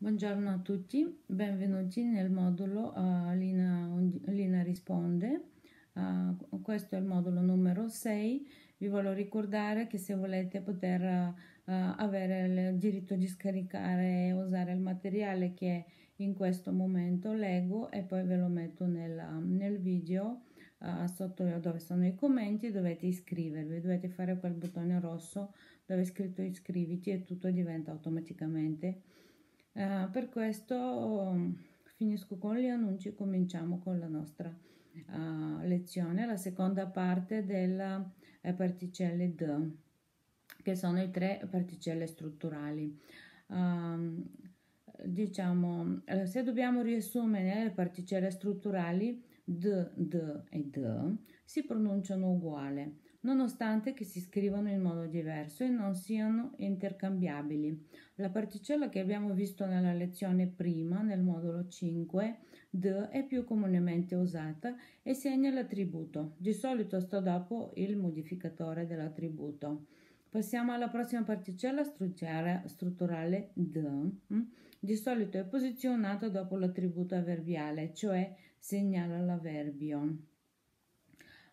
Buongiorno a tutti, benvenuti nel modulo uh, eh, Lina, Lina, risponde. Uh, questo è il modulo numero 6. Vi voglio ricordare che se volete poter uh, avere il diritto di scaricare e usare il materiale che in questo momento leggo e poi ve lo metto nella, nel video sotto dove sono i commenti dovete iscrivervi, dovete fare quel bottone rosso dove è scritto iscriviti e tutto diventa automaticamente Uh, per questo mm, finisco con gli annunci, e cominciamo con la nostra uh, lezione, la seconda parte delle eh, particelle D, che sono i tre particelle strutturali. Uh, diciamo, eh, se dobbiamo riassumere le particelle strutturali D, D e D, si pronunciano uguali nonostante che si scrivano in modo diverso e non siano intercambiabili. La particella che abbiamo visto nella lezione prima, nel modulo 5, d è più comunemente usata e segna l'attributo. Di solito sta dopo il modificatore dell'attributo. Passiamo alla prossima particella strutturale d. Mm? Di solito è posizionata dopo l'attributo avverbiale, cioè segnala l'avverbio.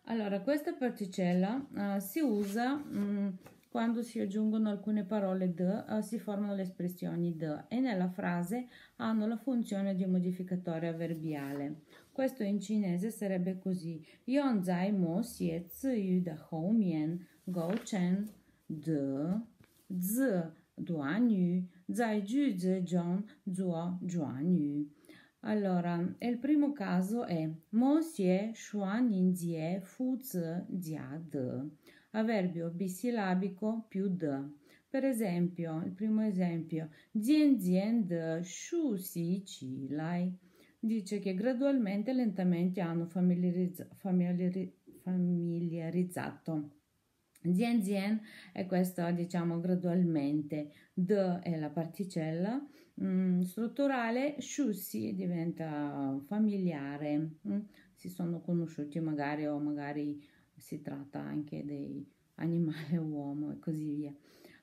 Allora, questa particella uh, si usa mh, mm, quando si aggiungono alcune parole d, uh, si formano le espressioni d e nella frase hanno la funzione di un modificatore avverbiale. Questo in cinese sarebbe così: Yonzai mo xie zi da hou mian go chen de zi duan yu zai ju zi zhong zuo juan yu. Allora, il primo caso è Mo xie xuan yin jie fu zi jia de. Avverbio bisillabico più de. Per esempio, il primo esempio, zien zien de shu si ci lai. Dice che gradualmente e lentamente hanno familiarizzato, familiari, familiarizzato. Zien zien è questo, diciamo, gradualmente. De è la particella mh, mm, strutturale, Shussi diventa familiare, mm. si sono conosciuti magari o magari si tratta anche di animale uomo e così via.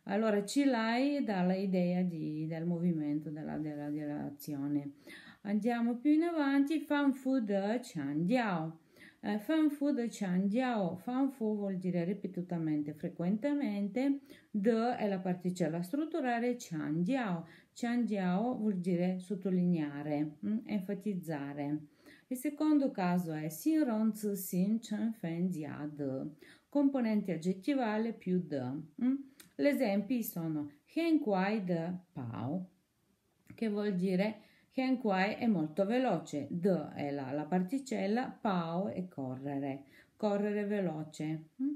Allora, Cilai dà l'idea del movimento, della, della, dell'azione. Andiamo più in avanti, Fan Fu De Chan Diao. Eh, fan Fu De Chan Diao, Fan Fu vuol dire ripetutamente, frequentemente, De è la particella strutturale Chan Diao, Chanjiao vuol dire sottolineare, mm, enfatizzare. Il secondo caso è Sin Ron Tzu Sin Chen Fen Jia De, componente aggettivale più De. Mm. Gli esempi sono Hen Kuai De Pao, che vuol dire Hen Kuai è molto veloce, De è la, la particella, Pao è correre, correre veloce. Mm.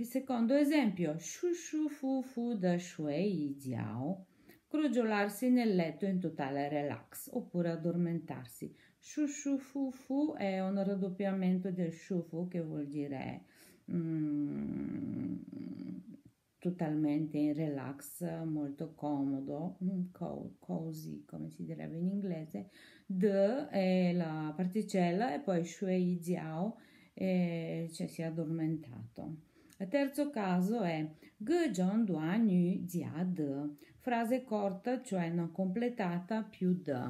Il secondo esempio, shu shu fu fu da shui jiao, crogiolarsi nel letto in totale relax oppure addormentarsi. Shu shu fu fu è un raddoppiamento del shu fu che vuol dire mm, totalmente in relax, molto comodo, mm, così come si direbbe in inglese. D è la particella e poi shui jiao, e cioè si è addormentato terzo caso è Ge John Duan Yu Jia De, frase corta, cioè non completata più De.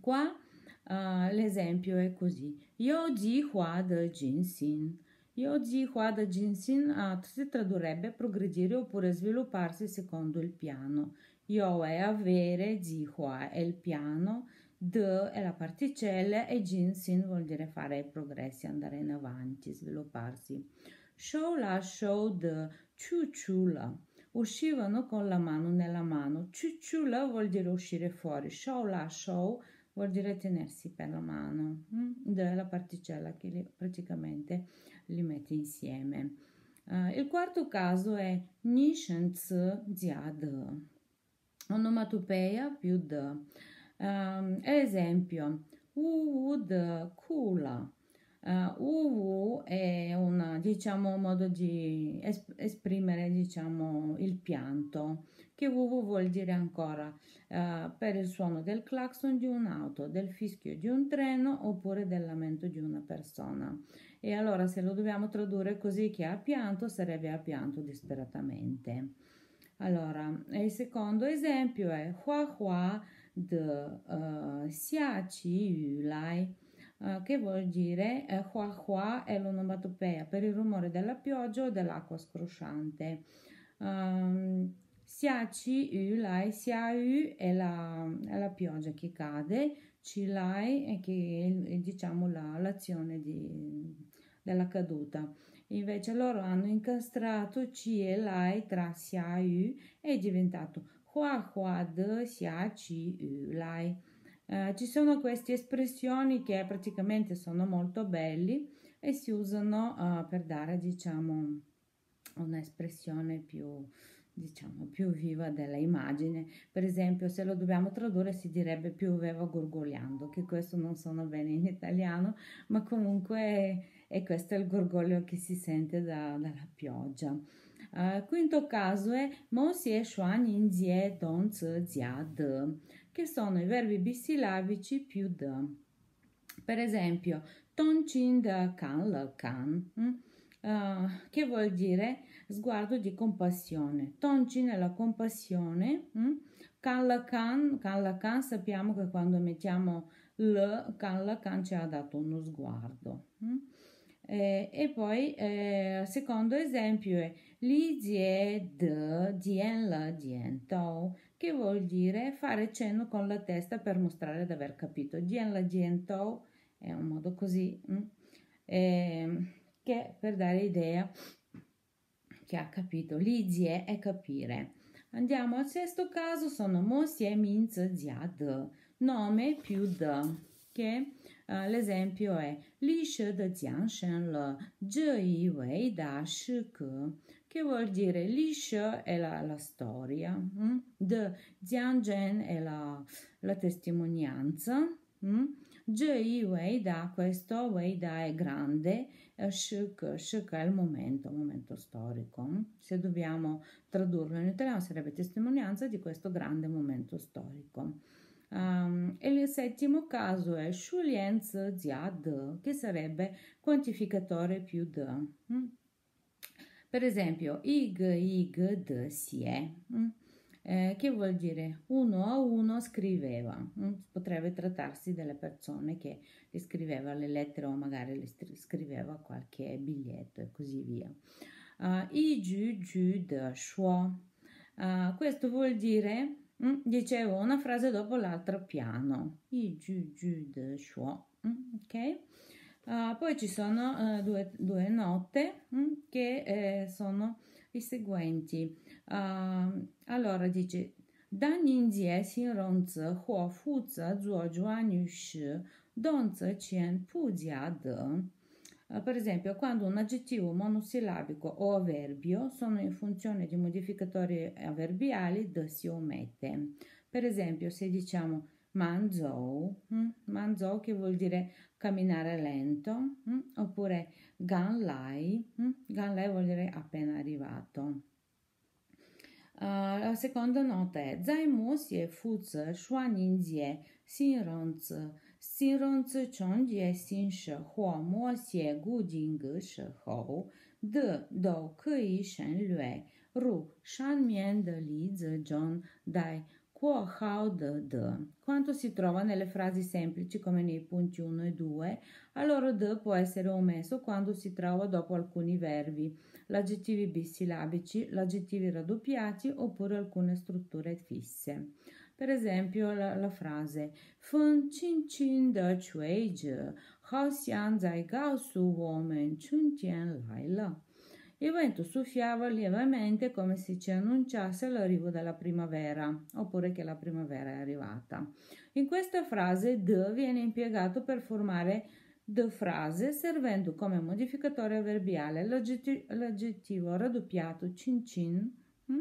Qua uh, l'esempio è così: Yo Ji Hua De Jin Xin. Yo Ji Hua De Jin Xin uh, ah, si tradurrebbe progredire oppure svilupparsi secondo il piano. Yo è avere, Ji Hua è il piano. D è la particella e Jinsin vuol dire fare progressi, andare in avanti, svilupparsi. Shola showed ciucciula. Uscivano con la mano nella mano. Ciucciula vuol dire uscire fuori. Shola show vuol dire tenersi per la mano. È mm, la particella che li, praticamente li mette insieme. Uh, il quarto caso è Nishen Tse Ziad. Onomatopeia più D. Um, ehm, esempio, Uud Kula. Uh, eh, UV è un diciamo, modo di esprimere diciamo, il pianto, che UV vuol dire ancora uh, per il suono del clacson di un'auto, del fischio di un treno oppure del lamento di una persona. E allora se lo dobbiamo tradurre così che ha pianto sarebbe ha pianto disperatamente. Allora, il secondo esempio è Hua Hua de uh, Xia Qi Yu Lai. Eh, che vuol dire eh, hua hua è l'onomatopea per il rumore della pioggia o dell'acqua scrosciante. Um, ehm, siaci u lai siau è la, è la pioggia che cade, ci lai è, che, è, diciamo la, l'azione di, della caduta. Invece loro hanno incastrato ci e lai tra siau e è diventato hua hua de siaci u lai. Eh, ci sono queste espressioni che praticamente sono molto belli e si usano eh, per dare, diciamo, un'espressione più, diciamo, più viva dell'immagine Per esempio, se lo dobbiamo tradurre si direbbe pioveva gorgogliando, che questo non sono bene in italiano, ma comunque è, è questo il gorgoglio che si sente da, dalla pioggia. Uh, quinto caso è Mo si è shuan in zie don zi jia de che sono i verbi bisillabici più d. Per esempio, tonchin da kan la kan, mm, eh, che vuol dire sguardo di compassione. Tonchin è la compassione, mm. kan la kan, kan la kan sappiamo che quando mettiamo l, kan la kan ci ha dato uno sguardo. Mm. e poi eh, secondo esempio è li zie de dien la dien tao che vuol dire fare cenno con la testa per mostrare di aver capito. Gien la gien Tou è un modo così, Eh, che per dare idea che ha capito. Li Zie è capire. Andiamo al sesto caso, sono Mo Sie Minz Ziad, nome più D, che l'esempio è Li Shi de Jiang Shen Le, Zhe Yi Wei Da Shi Ke, che vuol dire Li Shi è la, la storia, mm? de Jiang Zhen è la, la testimonianza, mm? Zhe Yi Wei Da, questo Wei Da è grande, Shi Ke è il momento, momento storico. Se dobbiamo tradurlo in italiano sarebbe testimonianza di questo grande momento storico. Um, e il settimo caso è sciulienza di ad, che sarebbe quantificatore più d. Mm? Per esempio, ig, ig, d, Sie, Mm? Eh, che vuol dire uno a uno scriveva, mm? potrebbe trattarsi delle persone che le scriveva le lettere o magari le scriveva qualche biglietto e così via. Uh, I giù giù de shuo. Uh, questo vuol dire Mm, dicevo una frase dopo l'altra piano. I giù giù de shuo. Mm, ok? Uh, poi ci sono uh, due, due, note mm, che eh, sono i seguenti. Uh, allora dice da yin jie xin rong zi huo fu zi zuo zhuan yu shi dong zi qian pu jia de. Eh, per esempio, quando un aggettivo monosillabico o avverbio sono in funzione di modificatori avverbiali, d si omette. Per esempio, se diciamo manzou, hm, manzou che vuol dire camminare lento, hm, oppure ganlai, hm, ganlai vuol dire appena arrivato. Uh, la seconda nota è zai mu si e Fuz Shuaninzie Sinronz 新荣自从决心识或默写固定格式后，的都可以省略，如上面的例子中的。Quo si trova nelle frasi semplici come nei punti 1 e 2, allora the può essere omesso quando si trova dopo alcuni verbi, l'aggettivi bisillabici, l'aggettivi raddoppiati oppure alcune strutture fisse. Per esempio la, la frase Fun Chin Chin Da Chui Je Hao Xian Zai Gao Su Woman Chun Tian Lai La. Il vento soffiava lievemente come se ci annunciasse l'arrivo della primavera, oppure che la primavera è arrivata. In questa frase de viene impiegato per formare de frase, servendo come modificatore verbiale l'aggettivo raddoppiato cin cin hm?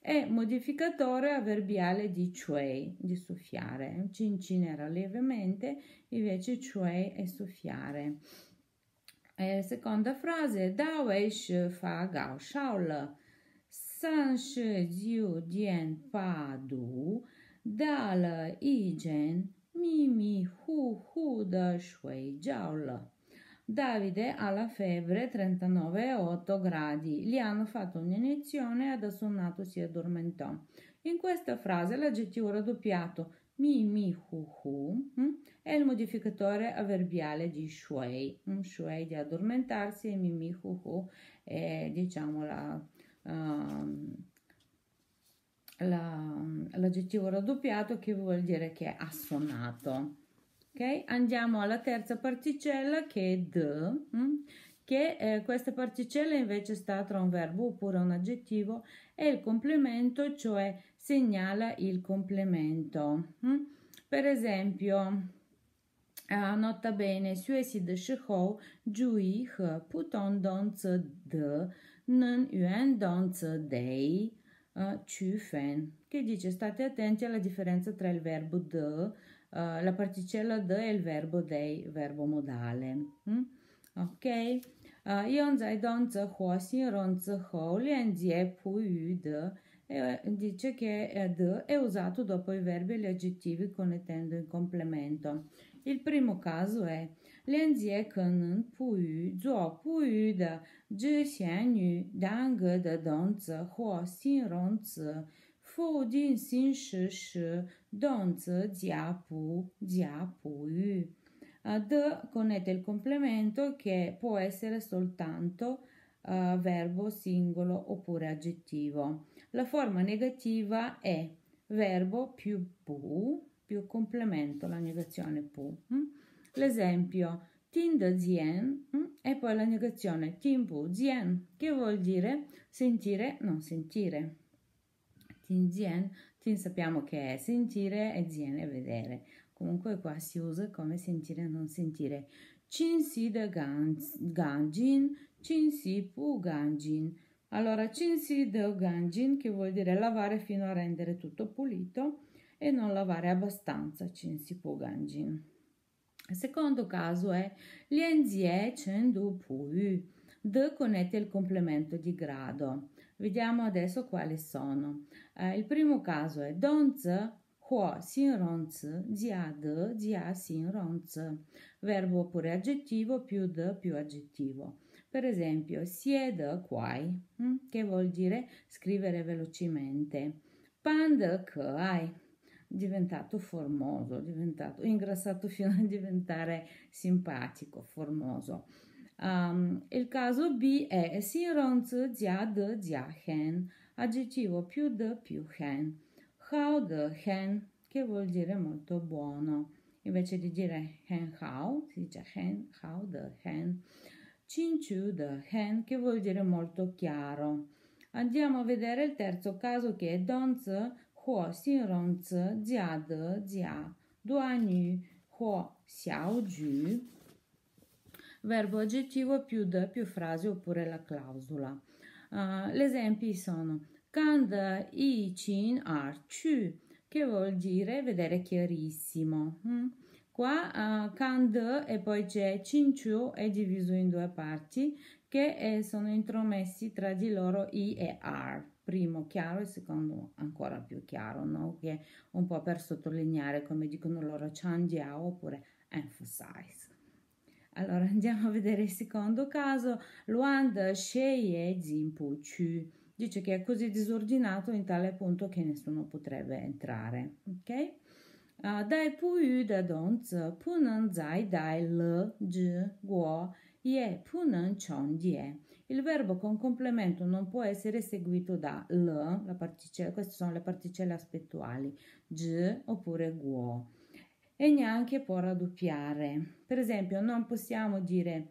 e modificatore avverbiale di cioè, di soffiare. Cin cin era lievemente, invece cioè è soffiare. Eh, seconda frase, da weish fa gao shaol, san shi ziu dian pa du, dal i gen mi mi hu hu de shui jiao le. Davide ha la febbre 39,8 gradi. Gli hanno fatto un'iniezione ed ha assonnato si addormentò. In questa frase l'aggettivo raddoppiato mi mi hu hu hm, è il modificatore avverbiale di shui. Shui di addormentarsi e mi mi hu hu è diciamo la, uh, l'aggettivo raddoppiato che vuol dire che ha suonato ok andiamo alla terza particella che è d mm? che eh, questa particella invece sta tra un verbo oppure un aggettivo e il complemento cioè segnala il complemento mm? per esempio eh, nota bene, Suesi de Shihou, Jui Puton Donze De, Nen Yuan Donze Dei, eh, Chu Fen, che dice state attenti alla differenza tra il verbo de eh, la particella de è il verbo dei, verbo modale. Mm? Ok? Eh, Ion zai don zi huo xin ron zi hou lian jie pu yu de eh, dice che d è usato dopo i verbi e gli aggettivi connettendo in complemento. Il primo caso è lian jie ken pu yu zuo pu yu de zhi xian yu dan dang de don zi huo xin ron zi fu jin xin shi shi donz, zia, pu, zia, pu yu. Eh, d connette il complemento che può essere soltanto uh, verbo singolo oppure aggettivo. La forma negativa è verbo più pu più complemento, la negazione pu. Mm? L'esempio tin de zien mm? e poi la negazione tin pu zien, che vuol dire sentire, non sentire. Tin zien Fin sappiamo che è sentire e ziene vedere. Comunque qua si usa come sentire e non sentire. Cin si de ganjin, cin si pu ganjin. Allora, cin si de ganjin che vuol dire lavare fino a rendere tutto pulito e non lavare abbastanza, cin si pu ganjin. Il secondo caso è lian zie chen du pu yu. De connette il complemento di grado. Vediamo adesso quali sono. Eh, il primo caso è donz huo sin ronz jia de jia sin ronz, verbo oppure aggettivo più de più aggettivo. Per esempio, siede quai, mm, che vuol dire scrivere velocemente. Pand kai, diventato formoso, diventato ingrassato fino a diventare simpatico, formoso. Um, il caso B è si rong zi de jia hen, aggettivo più de più hen. Hao de hen, che vuol dire molto buono. Invece di dire hen hao, si dice hen hao de hen. Cinciu de hen, che vuol dire molto chiaro. Andiamo a vedere il terzo caso che è don zi huo xin rong zi de jia duan yu huo xiao ju verbo aggettivo più da più frase oppure la clausola. Uh, gli esempi sono de i chin ar chu, che vuol dire vedere chiarissimo. Mm? Qua uh, ah, de e poi c'è chin chu è diviso in due parti che è, eh, sono intromessi tra di loro i e ar primo chiaro e secondo ancora più chiaro, no? che è un po' per sottolineare, come dicono loro, chandiao oppure emphasize. Allora andiamo a vedere il secondo caso. Luand Sheye Zimpu Chu. Dice che è così disordinato in tale punto che nessuno potrebbe entrare. Ok? Ah, dai pu yu da don donz, pu nan zai dai l, g, guo, ye, pu nan chong die. Il verbo con complemento non può essere seguito da l, queste sono le particelle aspettuali, g oppure guo e neanche può raddoppiare. Per esempio, non possiamo dire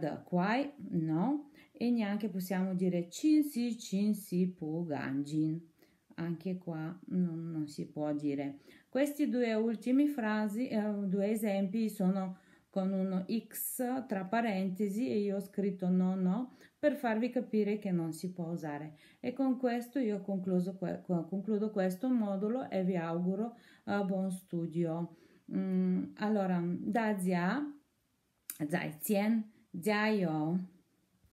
da quai, no, e neanche possiamo dire cinsi cinsi pu ganjin. Anche qua non, non si può dire. Questi due ultimi frasi, eh, due esempi sono con uno X tra parentesi e io ho scritto no no per farvi capire che non si può usare. E con questo io concluso, concludo questo modulo e vi auguro uh, buon studio. Mm, allora, da zia, zai zien, zia yo.